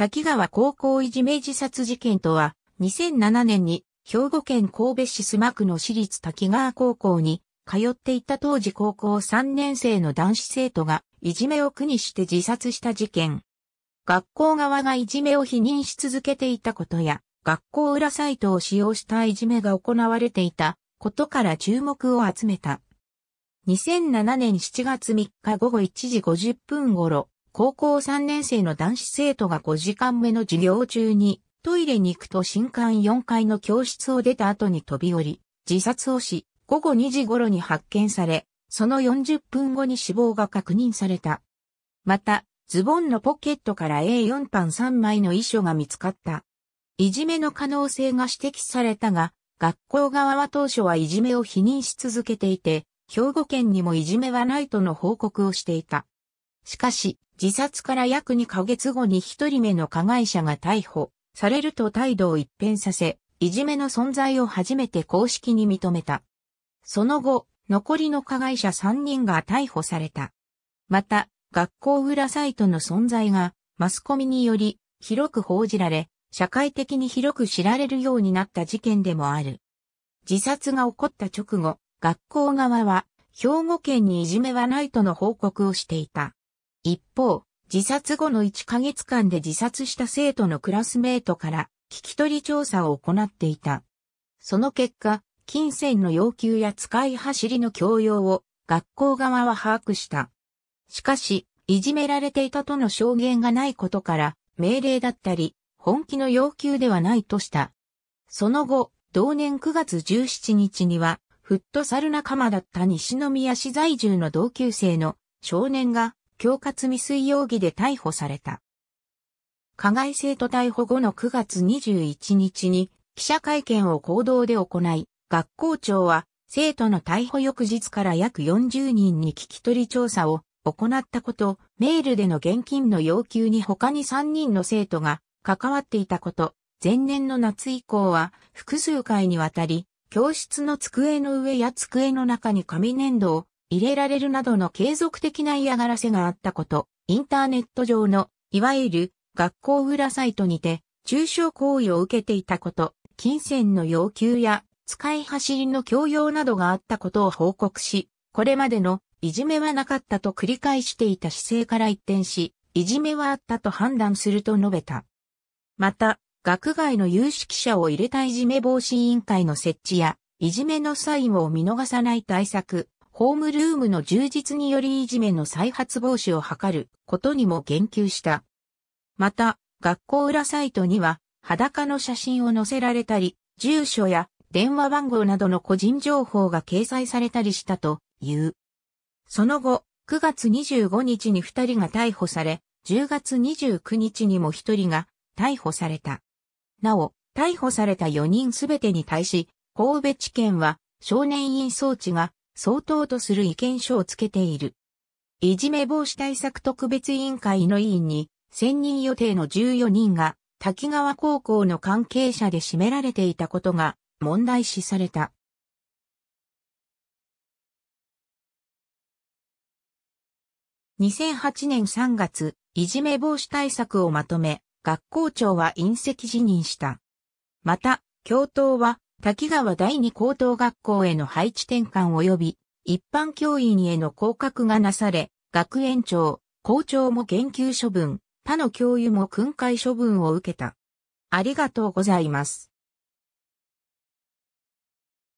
滝川高校いじめ自殺事件とは、2007年に兵庫県神戸市須磨区の私立滝川高校に通っていた当時高校3年生の男子生徒がいじめを苦にして自殺した事件。学校側がいじめを否認し続けていたことや、学校裏サイトを使用したいじめが行われていたことから注目を集めた。2007年7月3日午後1時50分頃、高校3年生の男子生徒が5時間目の授業中に、トイレに行くと新館4階の教室を出た後に飛び降り、自殺をし、午後2時頃に発見され、その40分後に死亡が確認された。また、ズボンのポケットから A4 パン3枚の遺書が見つかった。いじめの可能性が指摘されたが、学校側は当初はいじめを否認し続けていて、兵庫県にもいじめはないとの報告をしていた。しかし、自殺から約2ヶ月後に一人目の加害者が逮捕されると態度を一変させ、いじめの存在を初めて公式に認めた。その後、残りの加害者3人が逮捕された。また、学校裏サイトの存在がマスコミにより広く報じられ、社会的に広く知られるようになった事件でもある。自殺が起こった直後、学校側は兵庫県にいじめはないとの報告をしていた。一方、自殺後の1ヶ月間で自殺した生徒のクラスメートから聞き取り調査を行っていた。その結果、金銭の要求や使い走りの強要を学校側は把握した。しかし、いじめられていたとの証言がないことから、命令だったり、本気の要求ではないとした。その後、同年9月17日には、フットサル仲間だった西宮市在住の同級生の少年が恐喝未遂容疑で逮捕された。加害生徒逮捕後の9月21日に記者会見を行動で行い、学校長は生徒の逮捕翌日から約40人に聞き取り調査を行ったこと、メールでの現金の要求に他に3人の生徒が関わっていたこと、前年の夏以降は複数回にわたり、教室の机の上や机の中に紙粘土を入れられるなどの継続的な嫌がらせがあったこと、インターネット上の、いわゆる学校裏サイトにて、中小行為を受けていたこと、金銭の要求や使い走りの強要などがあったことを報告し、これまでのいじめはなかったと繰り返していた姿勢から一転し、いじめはあったと判断すると述べた。また、学外の有識者を入れたいじめ防止委員会の設置や、いじめのサインを見逃さない対策、ホームルームの充実によりいじめの再発防止を図ることにも言及した。また、学校裏サイトには裸の写真を載せられたり、住所や電話番号などの個人情報が掲載されたりしたという。その後、9月25日に2人が逮捕され、10月29日にも1人が逮捕された。なお、逮捕された4人すべてに対し、神戸地検は少年院装置が相当とする意見書をつけている。いじめ防止対策特別委員会の委員に、選任予定の14人が、滝川高校の関係者で占められていたことが問題視された。2008年3月、いじめ防止対策をまとめ、学校長は隕石辞任した。また、教頭は滝川第二高等学校への配置転換及び、一般教員への降格がなされ、学園長、校長も研究処分、他の教諭も訓戒処分を受けた。ありがとうございます。